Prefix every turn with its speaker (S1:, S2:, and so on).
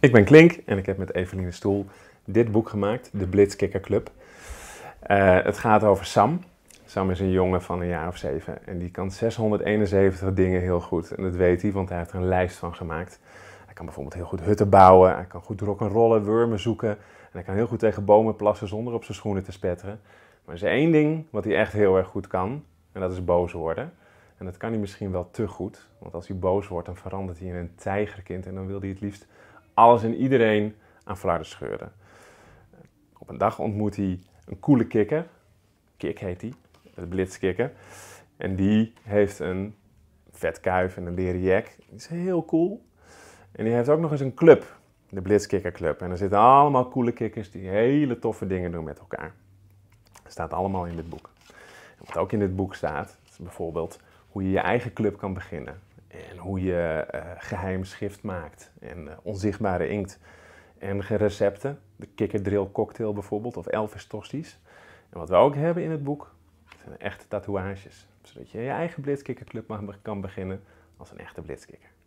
S1: Ik ben Klink en ik heb met Eveline Stoel dit boek gemaakt, De Blitzkicker Club. Eh, het gaat over Sam. Sam is een jongen van een jaar of zeven en die kan 671 dingen heel goed. En dat weet hij, want hij heeft er een lijst van gemaakt. Hij kan bijvoorbeeld heel goed hutten bouwen, hij kan goed rollen, wormen zoeken. En hij kan heel goed tegen bomen plassen zonder op zijn schoenen te spetteren. Maar er is één ding wat hij echt heel erg goed kan en dat is boos worden. En dat kan hij misschien wel te goed, want als hij boos wordt dan verandert hij in een tijgerkind en dan wil hij het liefst alles en iedereen aan flarden scheuren. Op een dag ontmoet hij een coole kikker. Kik heet hij, de blitskikker. En die heeft een vetkuif en een leren jack. Die is heel cool. En die heeft ook nog eens een club, de blitskikkerclub. En er zitten allemaal coole kikkers die hele toffe dingen doen met elkaar. Dat staat allemaal in dit boek. wat ook in dit boek staat, is bijvoorbeeld hoe je je eigen club kan beginnen. En hoe je uh, geheim schrift maakt. En eh, onzichtbare inkt. En recepten. De kikkerdrill cocktail bijvoorbeeld. Of Elvis tosties. En wat we ook hebben in het boek. zijn echte tatoeages. Zodat je je eigen blitzkikkerclub mag, kan beginnen als een echte blitzkikker.